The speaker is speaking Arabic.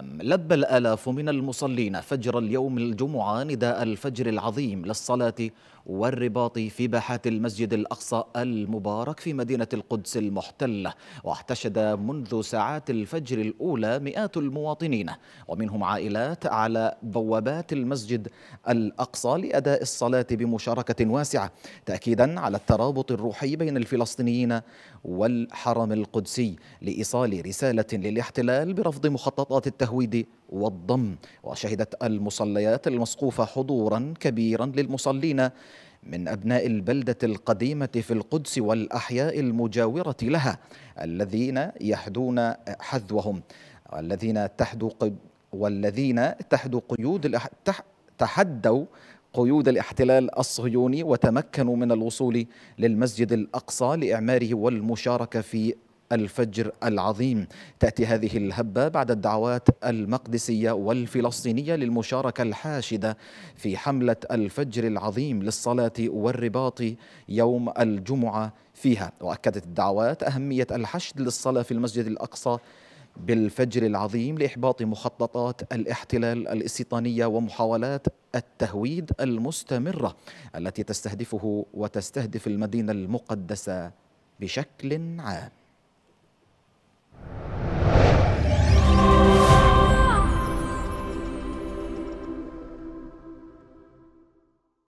لب الآلاف من المصلين فجر اليوم الجمعة نداء الفجر العظيم للصلاة والرباط في باحات المسجد الأقصى المبارك في مدينة القدس المحتلة واحتشد منذ ساعات الفجر الأولى مئات المواطنين ومنهم عائلات على بوابات المسجد الأقصى لأداء الصلاة بمشاركة واسعة تأكيدا على الترابط الروحي بين الفلسطينيين والحرم القدسي لإيصال رسالة للاحتلال برفض مخططات التهويد والضم وشهدت المصليات المسقوفة حضورا كبيرا للمصلين من أبناء البلدة القديمة في القدس والأحياء المجاورة لها الذين يحدون حذوهم والذين تحدو والذين تحدو قيود تحدوا قيود الاحتلال الصهيوني وتمكنوا من الوصول للمسجد الأقصى لإعماره والمشاركة في الفجر العظيم تأتي هذه الهبة بعد الدعوات المقدسية والفلسطينية للمشاركة الحاشدة في حملة الفجر العظيم للصلاة والرباط يوم الجمعة فيها وأكدت الدعوات أهمية الحشد للصلاة في المسجد الأقصى بالفجر العظيم لإحباط مخططات الاحتلال الاستيطانية ومحاولات التهويد المستمرة التي تستهدفه وتستهدف المدينة المقدسة بشكل عام